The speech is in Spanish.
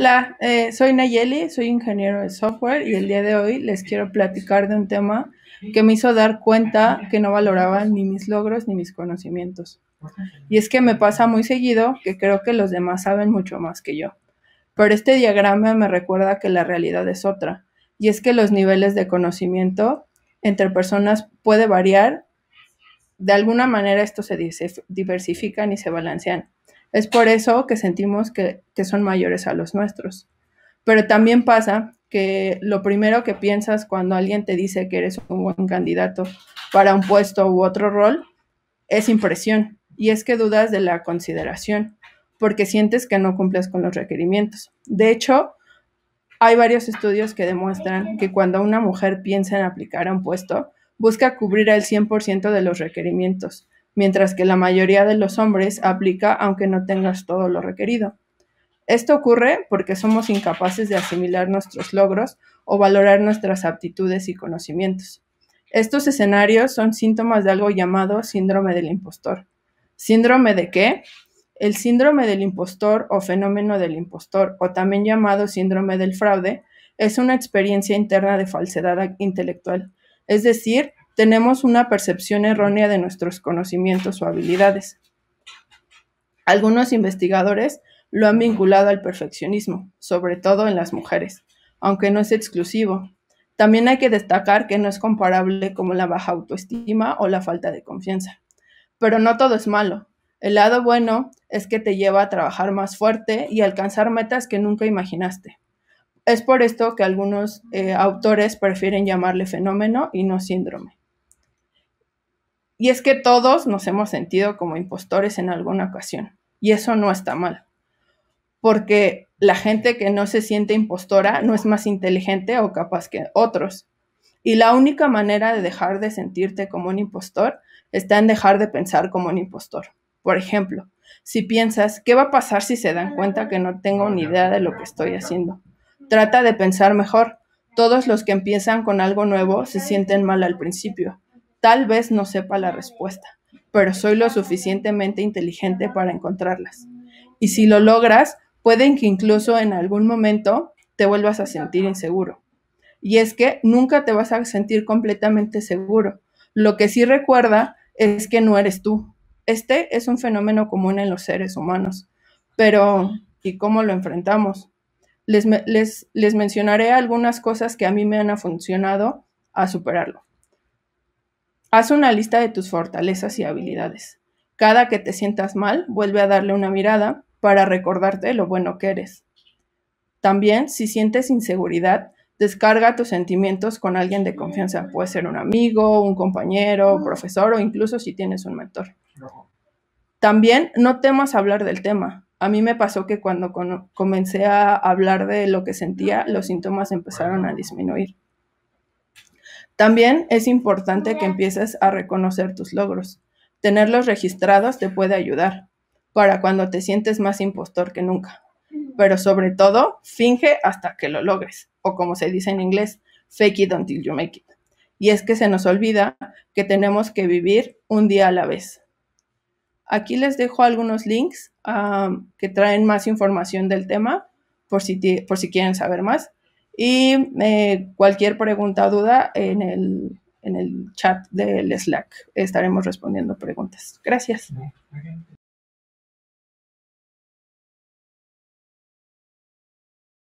Hola, eh, soy Nayeli, soy ingeniero de software y el día de hoy les quiero platicar de un tema que me hizo dar cuenta que no valoraba ni mis logros ni mis conocimientos. Y es que me pasa muy seguido que creo que los demás saben mucho más que yo. Pero este diagrama me recuerda que la realidad es otra, y es que los niveles de conocimiento entre personas puede variar. De alguna manera esto se diversifican y se balancean es por eso que sentimos que, son mayores a los nuestros. Pero también pasa que lo primero que piensas cuando alguien te dice que eres un buen candidato para un puesto u otro rol es impresión, y es que dudas de la consideración, porque sientes que no cumples con los requerimientos. De hecho, hay varios estudios que demuestran que cuando una mujer piensa en aplicar a un puesto, busca cubrir el 100% de los requerimientos, mientras que la mayoría de los hombres aplica aunque no tengas todo lo requerido. Esto ocurre porque somos incapaces de asimilar nuestros logros o valorar nuestras aptitudes y conocimientos. Estos escenarios son síntomas de algo llamado síndrome del impostor. ¿Síndrome de qué? El síndrome del impostor o fenómeno del impostor, o también llamado síndrome del fraude, es una experiencia interna de falsedad intelectual, es decir, tenemos una percepción errónea de nuestros conocimientos o habilidades. Algunos investigadores lo han vinculado al perfeccionismo, sobre todo en las mujeres, aunque no es exclusivo. También hay que destacar que no es comparable como la baja autoestima o la falta de confianza. Pero no todo es malo. El lado bueno es que te lleva a trabajar más fuerte y alcanzar metas que nunca imaginaste. Es por esto que algunos eh, autores prefieren llamarle fenómeno y no síndrome. Y es que todos nos hemos sentido como impostores en alguna ocasión. Y eso no está mal. Porque la gente que no se siente impostora no es más inteligente o capaz que otros. Y la única manera de dejar de sentirte como un impostor está en dejar de pensar como un impostor. Por ejemplo, si piensas, ¿qué va a pasar si se dan cuenta que no tengo ni idea de lo que estoy haciendo? Trata de pensar mejor. Todos los que empiezan con algo nuevo se sienten mal al principio, Tal vez no sepa la respuesta, pero soy lo suficientemente inteligente para encontrarlas. Y si lo logras, pueden que incluso en algún momento te vuelvas a sentir inseguro. Y es que nunca te vas a sentir completamente seguro. Lo que sí recuerda es que no eres tú. Este es un fenómeno común en los seres humanos. Pero, ¿y cómo lo enfrentamos? Les, les, les mencionaré algunas cosas que a mí me han funcionado a superarlo. Haz una lista de tus fortalezas y habilidades. Cada que te sientas mal, vuelve a darle una mirada para recordarte lo bueno que eres. También, si sientes inseguridad, descarga tus sentimientos con alguien de confianza. Puede ser un amigo, un compañero, profesor o incluso si tienes un mentor. También no temas hablar del tema. A mí me pasó que cuando comencé a hablar de lo que sentía, los síntomas empezaron a disminuir. También es importante que empieces a reconocer tus logros. Tenerlos registrados te puede ayudar para cuando te sientes más impostor que nunca. Pero sobre todo, finge hasta que lo logres, o como se dice en inglés, fake it until you make it. Y es que se nos olvida que tenemos que vivir un día a la vez. Aquí les dejo algunos links ah, que traen más información del tema por si, por si quieren saber más. Y eh, cualquier pregunta o duda en el, en el chat del Slack estaremos respondiendo preguntas. Gracias.